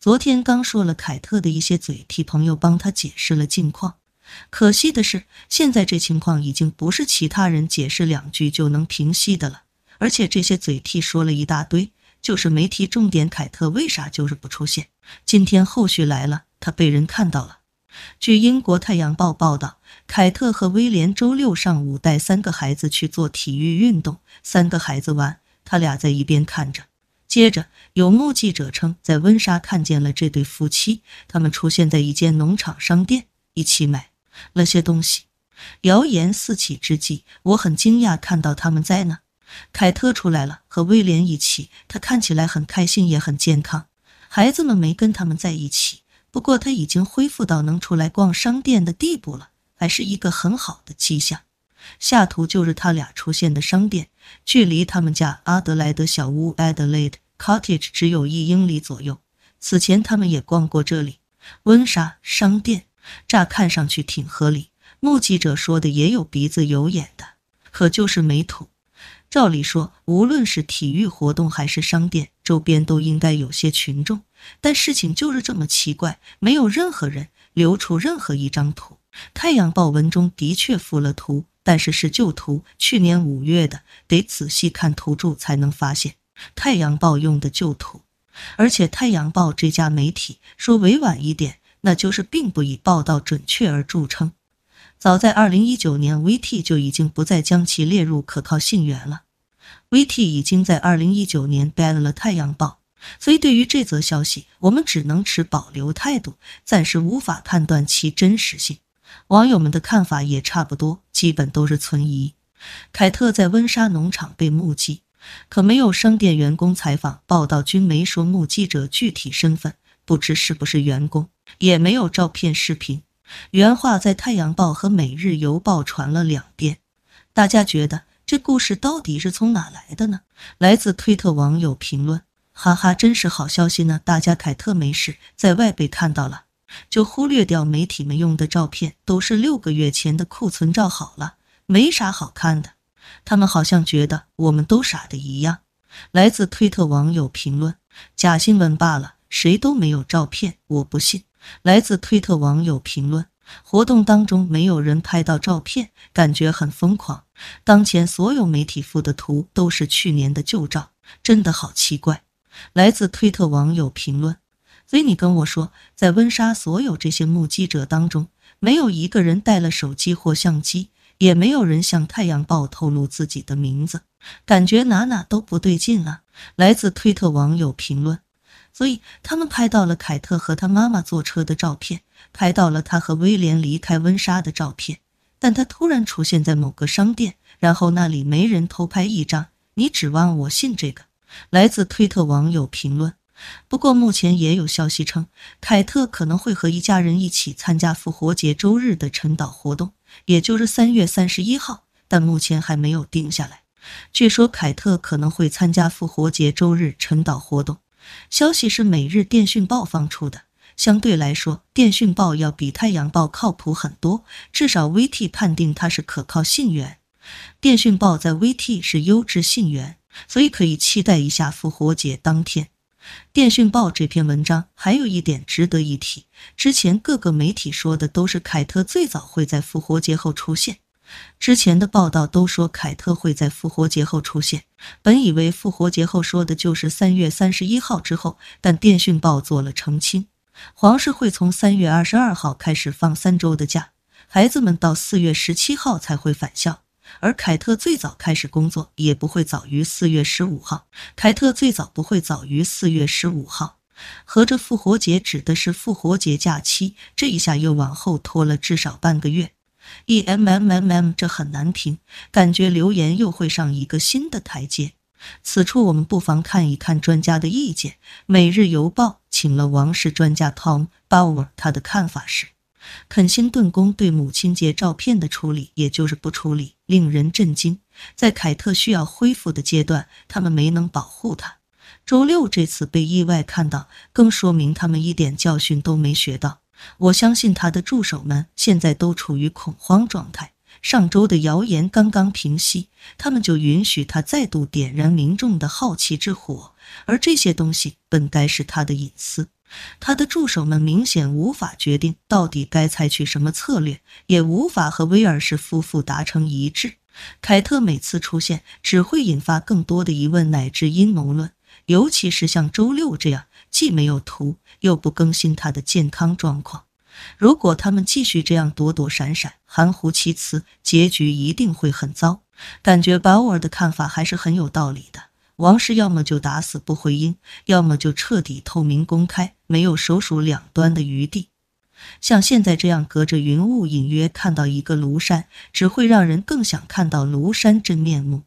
昨天刚说了凯特的一些嘴替朋友帮他解释了近况，可惜的是，现在这情况已经不是其他人解释两句就能平息的了。而且这些嘴替说了一大堆，就是没提重点，凯特为啥就是不出现？今天后续来了，他被人看到了。据英国《太阳报》报道，凯特和威廉周六上午带三个孩子去做体育运动，三个孩子玩，他俩在一边看着。接着有目击者称，在温莎看见了这对夫妻，他们出现在一间农场商店，一起买了些东西。谣言四起之际，我很惊讶看到他们在呢。凯特出来了，和威廉一起，他看起来很开心，也很健康。孩子们没跟他们在一起，不过他已经恢复到能出来逛商店的地步了，还是一个很好的迹象。下图就是他俩出现的商店。距离他们家阿德莱德小屋 （Adelaide Cottage） 只有一英里左右。此前他们也逛过这里，温莎商店，乍看上去挺合理。目击者说的也有鼻子有眼的，可就是没土。照理说，无论是体育活动还是商店周边，都应该有些群众。但事情就是这么奇怪，没有任何人留出任何一张图。《太阳报》文中的确附了图。但是是旧图，去年五月的，得仔细看图注才能发现。太阳报用的旧图，而且太阳报这家媒体说委婉一点，那就是并不以报道准确而著称。早在二零一九年，VT 就已经不再将其列入可靠性源了。VT 已经在二零一九年 b a n 了太阳报，所以对于这则消息，我们只能持保留态度，暂时无法判断其真实性。网友们的看法也差不多，基本都是存疑。凯特在温莎农场被目击，可没有商店员工采访报道，均没说目击者具体身份，不知是不是员工，也没有照片视频。原话在《太阳报》和《每日邮报》传了两遍，大家觉得这故事到底是从哪来的呢？来自推特网友评论：哈哈，真是好消息呢！大家，凯特没事，在外被看到了。就忽略掉媒体们用的照片都是六个月前的库存照好了，没啥好看的。他们好像觉得我们都傻的一样。来自推特网友评论：假新闻罢了，谁都没有照片，我不信。来自推特网友评论：活动当中没有人拍到照片，感觉很疯狂。当前所有媒体附的图都是去年的旧照，真的好奇怪。来自推特网友评论。所以你跟我说，在温莎所有这些目击者当中，没有一个人带了手机或相机，也没有人向《太阳报》透露自己的名字，感觉哪哪都不对劲啊！来自推特网友评论。所以他们拍到了凯特和他妈妈坐车的照片，拍到了他和威廉离开温莎的照片，但他突然出现在某个商店，然后那里没人偷拍一张，你指望我信这个？来自推特网友评论。不过，目前也有消息称，凯特可能会和一家人一起参加复活节周日的晨祷活动，也就是三月三十一号，但目前还没有定下来。据说凯特可能会参加复活节周日晨祷活动，消息是《每日电讯报》放出的。相对来说，《电讯报》要比《太阳报》靠谱很多，至少 VT 判定它是可靠信源，《电讯报》在 VT 是优质信源，所以可以期待一下复活节当天。电讯报这篇文章还有一点值得一提。之前各个媒体说的都是凯特最早会在复活节后出现，之前的报道都说凯特会在复活节后出现。本以为复活节后说的就是三月三十一号之后，但电讯报做了澄清，皇室会从三月二十二号开始放三周的假，孩子们到四月十七号才会返校。而凯特最早开始工作也不会早于四月十五号，凯特最早不会早于四月十五号。合着复活节指的是复活节假期，这一下又往后拖了至少半个月。e m m m m，这很难听，感觉留言又会上一个新的台阶。此处我们不妨看一看专家的意见。《每日邮报》请了王室专家 Tom Bauer，他的看法是。肯辛顿宫对母亲节照片的处理，也就是不处理，令人震惊。在凯特需要恢复的阶段，他们没能保护她。周六这次被意外看到，更说明他们一点教训都没学到。我相信他的助手们现在都处于恐慌状态。上周的谣言刚刚平息，他们就允许他再度点燃民众的好奇之火，而这些东西本该是他的隐私。他的助手们明显无法决定到底该采取什么策略，也无法和威尔士夫妇达成一致。凯特每次出现只会引发更多的疑问乃至阴谋论，尤其是像周六这样既没有图又不更新他的健康状况。如果他们继续这样躲躲闪闪、含糊其辞，结局一定会很糟。感觉鲍尔的看法还是很有道理的。王室要么就打死不回应，要么就彻底透明公开，没有手数两端的余地。像现在这样隔着云雾隐约看到一个庐山，只会让人更想看到庐山真面目。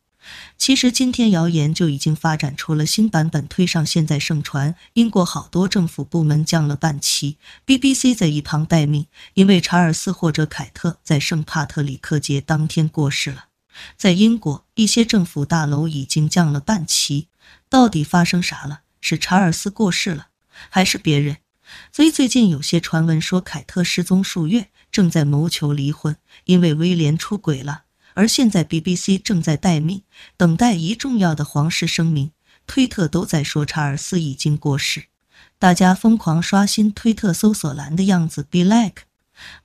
其实今天谣言就已经发展出了新版本，推上现在盛传，英国好多政府部门降了半旗，BBC 在一旁待命，因为查尔斯或者凯特在圣帕特里克节当天过世了。在英国，一些政府大楼已经降了半旗。到底发生啥了？是查尔斯过世了，还是别人？所以最近有些传闻说凯特失踪数月，正在谋求离婚，因为威廉出轨了。而现在 BBC 正在待命，等待一重要的皇室声明。推特都在说查尔斯已经过世，大家疯狂刷新推特搜索栏的样子。Be like，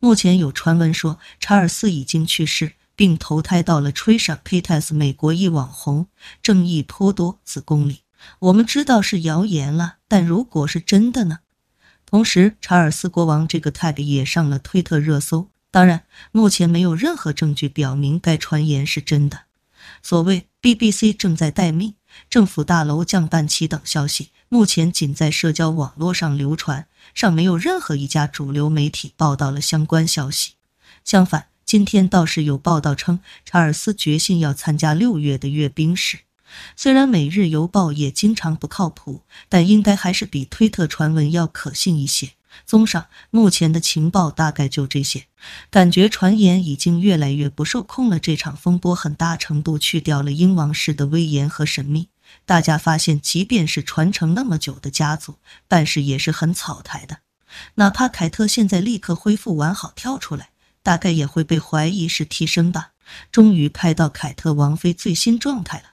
目前有传闻说查尔斯已经去世。并投胎到了 Trisha p a t a s 美国一网红，正义颇多子宫里。我们知道是谣言了，但如果是真的呢？同时，查尔斯国王这个 tag 也上了推特热搜。当然，目前没有任何证据表明该传言是真的。所谓 BBC 正在待命，政府大楼降半旗等消息，目前仅在社交网络上流传，尚没有任何一家主流媒体报道了相关消息。相反。今天倒是有报道称，查尔斯决心要参加六月的阅兵式。虽然《每日邮报》也经常不靠谱，但应该还是比推特传闻要可信一些。综上，目前的情报大概就这些。感觉传言已经越来越不受控了。这场风波很大程度去掉了英王室的威严和神秘。大家发现，即便是传承那么久的家族，但是也是很草台的。哪怕凯特现在立刻恢复完好跳出来。大概也会被怀疑是替身吧。终于拍到凯特王妃最新状态了。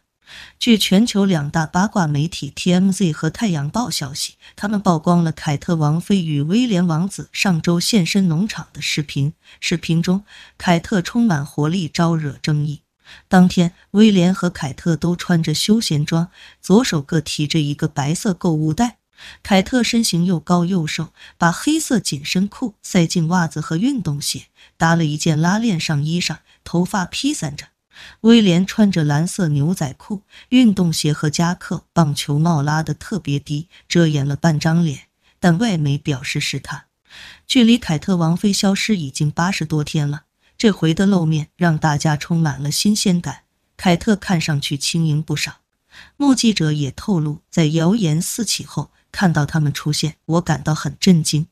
据全球两大八卦媒体 TMZ 和《太阳报》消息，他们曝光了凯特王妃与威廉王子上周现身农场的视频。视频中，凯特充满活力，招惹争议。当天，威廉和凯特都穿着休闲装，左手各提着一个白色购物袋。凯特身形又高又瘦，把黑色紧身裤塞进袜子和运动鞋，搭了一件拉链上衣，上头发披散着。威廉穿着蓝色牛仔裤、运动鞋和夹克，棒球帽拉得特别低，遮掩了半张脸。但外媒表示是他。距离凯特王妃消失已经八十多天了，这回的露面让大家充满了新鲜感。凯特看上去轻盈不少。目击者也透露，在谣言四起后。看到他们出现，我感到很震惊。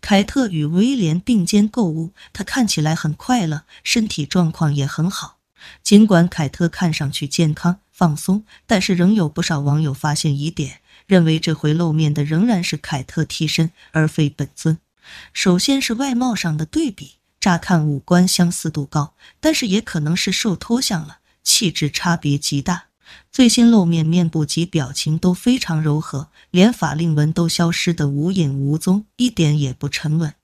凯特与威廉并肩购物，他看起来很快乐，身体状况也很好。尽管凯特看上去健康、放松，但是仍有不少网友发现疑点，认为这回露面的仍然是凯特替身而非本尊。首先是外貌上的对比，乍看五官相似度高，但是也可能是受托像了，气质差别极大。最新露面，面部及表情都非常柔和，连法令纹都消失得无影无踪，一点也不沉稳。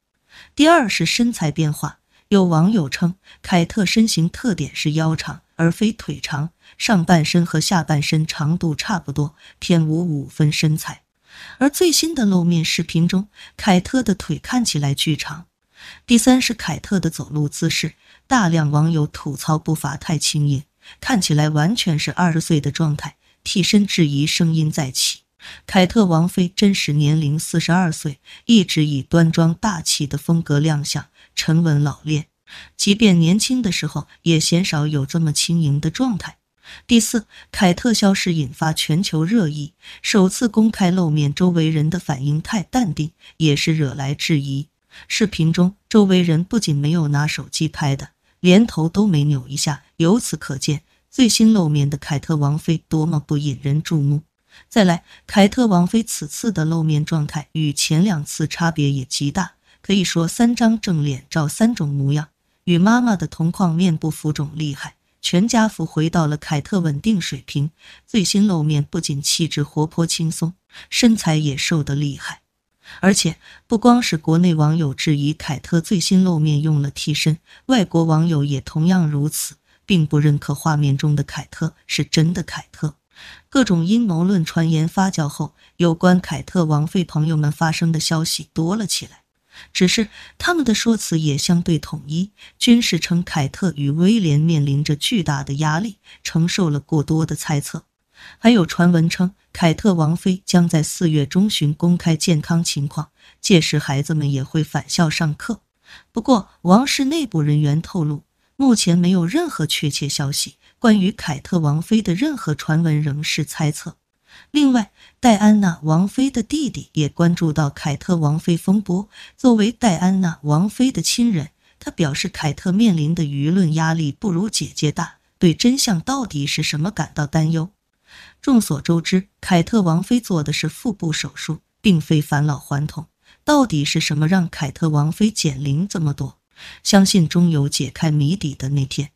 第二是身材变化，有网友称凯特身形特点是腰长而非腿长，上半身和下半身长度差不多，偏无五分身材。而最新的露面视频中，凯特的腿看起来巨长。第三是凯特的走路姿势，大量网友吐槽步伐太轻盈。看起来完全是二十岁的状态。替身质疑声音再起。凯特王妃真实年龄四十二岁，一直以端庄大气的风格亮相，沉稳老练。即便年轻的时候，也鲜少有这么轻盈的状态。第四，凯特消失引发全球热议，首次公开露面，周围人的反应太淡定，也是惹来质疑。视频中，周围人不仅没有拿手机拍的。连头都没扭一下，由此可见，最新露面的凯特王妃多么不引人注目。再来，凯特王妃此次的露面状态与前两次差别也极大，可以说三张正脸照三种模样。与妈妈的同框面部浮肿厉害，全家福回到了凯特稳定水平。最新露面不仅气质活泼轻松，身材也瘦得厉害。而且，不光是国内网友质疑凯特最新露面用了替身，外国网友也同样如此，并不认可画面中的凯特是真的凯特。各种阴谋论传言发酵后，有关凯特王妃朋友们发声的消息多了起来，只是他们的说辞也相对统一，均是称凯特与威廉面临着巨大的压力，承受了过多的猜测。还有传闻称，凯特王妃将在四月中旬公开健康情况，届时孩子们也会返校上课。不过，王室内部人员透露，目前没有任何确切消息，关于凯特王妃的任何传闻仍是猜测。另外，戴安娜王妃的弟弟也关注到凯特王妃风波。作为戴安娜王妃的亲人，他表示凯特面临的舆论压力不如姐姐大，对真相到底是什么感到担忧。众所周知，凯特王妃做的是腹部手术，并非返老还童。到底是什么让凯特王妃减龄这么多？相信终有解开谜底的那天。